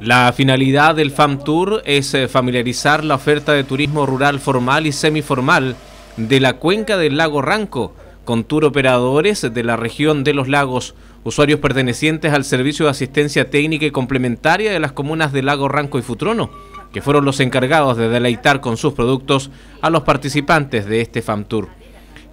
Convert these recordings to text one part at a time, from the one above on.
La finalidad del FAM Tour es eh, familiarizar la oferta de turismo rural formal y semiformal de la cuenca del lago Ranco, con tour operadores de la región de los lagos, usuarios pertenecientes al Servicio de Asistencia Técnica y Complementaria de las comunas de Lago Ranco y Futrono, que fueron los encargados de deleitar con sus productos a los participantes de este FAM Tour.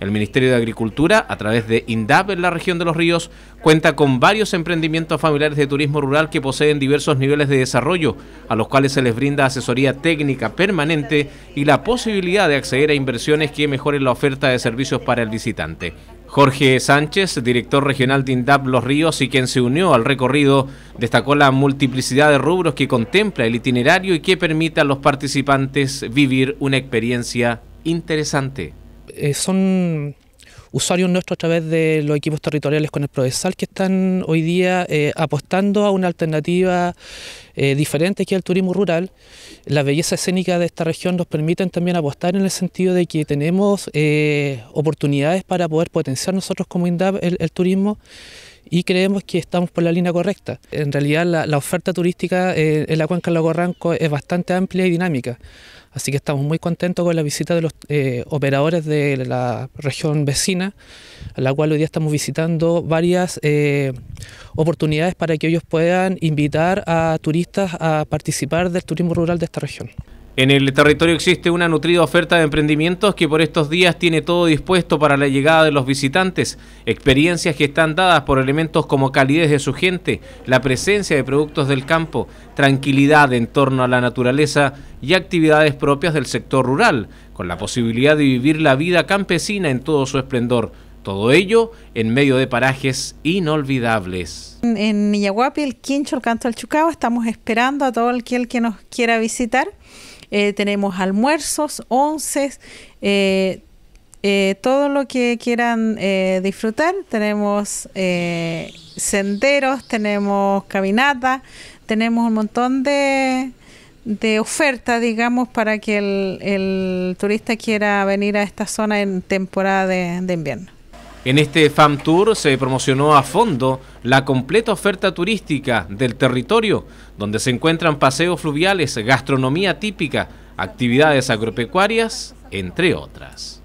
El Ministerio de Agricultura, a través de INDAP en la región de Los Ríos, cuenta con varios emprendimientos familiares de turismo rural que poseen diversos niveles de desarrollo, a los cuales se les brinda asesoría técnica permanente y la posibilidad de acceder a inversiones que mejoren la oferta de servicios para el visitante. Jorge Sánchez, director regional de INDAP Los Ríos y quien se unió al recorrido, destacó la multiplicidad de rubros que contempla el itinerario y que permite a los participantes vivir una experiencia interesante. Eh, son usuarios nuestros a través de los equipos territoriales con el Prodesal que están hoy día eh, apostando a una alternativa eh, diferente que el turismo rural. La belleza escénica de esta región nos permiten también apostar en el sentido de que tenemos oportunidades para poder potenciar nosotros como INDAP el turismo y creemos que estamos por la línea correcta. En realidad la, oferta turística eh, en la cuenca del Lago Ranco es bastante amplia y dinámica, así que estamos muy contentos con la visita de los eh, operadores de la región vecina, a la cual hoy día estamos visitando varias eh, oportunidades para que ellos puedan invitar a turistas a participar del turismo rural de esta región. En el territorio existe una nutrida oferta de emprendimientos que por estos días tiene todo dispuesto para la llegada de los visitantes, experiencias que están dadas por elementos como calidez de su gente, la presencia de productos del campo, tranquilidad en torno a la naturaleza y actividades propias del sector rural, con la posibilidad de vivir la vida campesina en todo su esplendor. Todo ello en medio de parajes inolvidables. En, en el Quincho, el Canto del Chucao, estamos esperando a todo aquel que nos quiera visitar. Eh, tenemos almuerzos, onces, eh, eh, todo lo que quieran disfrutar. Tenemos senderos, tenemos caminatas, tenemos un montón de, de oferta, digamos, para que el, turista quiera venir a esta zona en temporada de invierno. En este FAM Tour se promocionó a fondo la completa oferta turística del territorio, donde se encuentran paseos fluviales, gastronomía típica, actividades agropecuarias, entre otras.